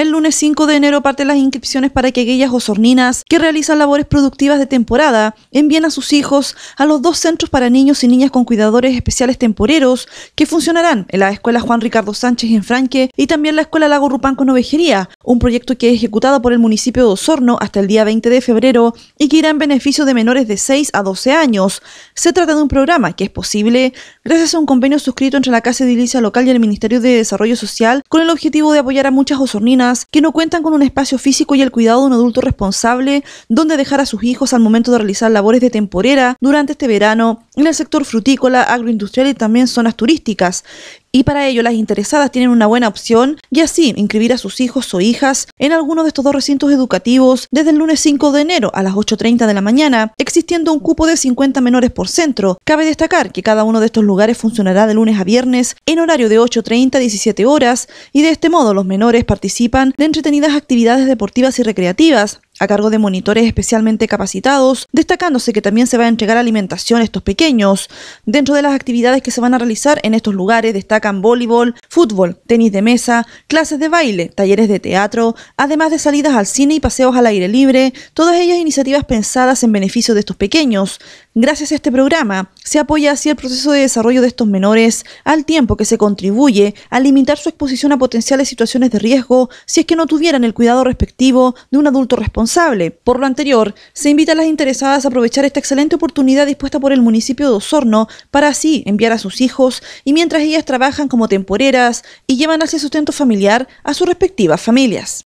El lunes 5 de enero parten las inscripciones para que aquellas osorninas que realizan labores productivas de temporada envíen a sus hijos a los dos centros para niños y niñas con cuidadores especiales temporeros que funcionarán en la Escuela Juan Ricardo Sánchez en Franque y también la Escuela Lago Rupán con Ovejería, un proyecto que es ejecutado por el municipio de Osorno hasta el día 20 de febrero y que irá en beneficio de menores de 6 a 12 años. Se trata de un programa que es posible gracias a un convenio suscrito entre la Casa Edilicia Local y el Ministerio de Desarrollo Social con el objetivo de apoyar a muchas osorninas que no cuentan con un espacio físico y el cuidado de un adulto responsable donde dejar a sus hijos al momento de realizar labores de temporera durante este verano en el sector frutícola, agroindustrial y también zonas turísticas. Y para ello las interesadas tienen una buena opción y así inscribir a sus hijos o hijas en alguno de estos dos recintos educativos desde el lunes 5 de enero a las 8.30 de la mañana, existiendo un cupo de 50 menores por centro. Cabe destacar que cada uno de estos lugares funcionará de lunes a viernes en horario de 8.30 a 17 horas y de este modo los menores participan de entretenidas actividades deportivas y recreativas, a cargo de monitores especialmente capacitados, destacándose que también se va a entregar alimentación a estos pequeños. Dentro de las actividades que se van a realizar en estos lugares destacan voleibol, fútbol, tenis de mesa, clases de baile, talleres de teatro, además de salidas al cine y paseos al aire libre, todas ellas iniciativas pensadas en beneficio de estos pequeños. Gracias a este programa, se apoya así el proceso de desarrollo de estos menores, al tiempo que se contribuye a limitar su exposición a potenciales situaciones de riesgo si es que no tuvieran el cuidado respectivo de un adulto responsable. Por lo anterior, se invita a las interesadas a aprovechar esta excelente oportunidad dispuesta por el municipio de Osorno para así enviar a sus hijos y mientras ellas trabajan como temporeras y llevan hacia sustento familiar a sus respectivas familias.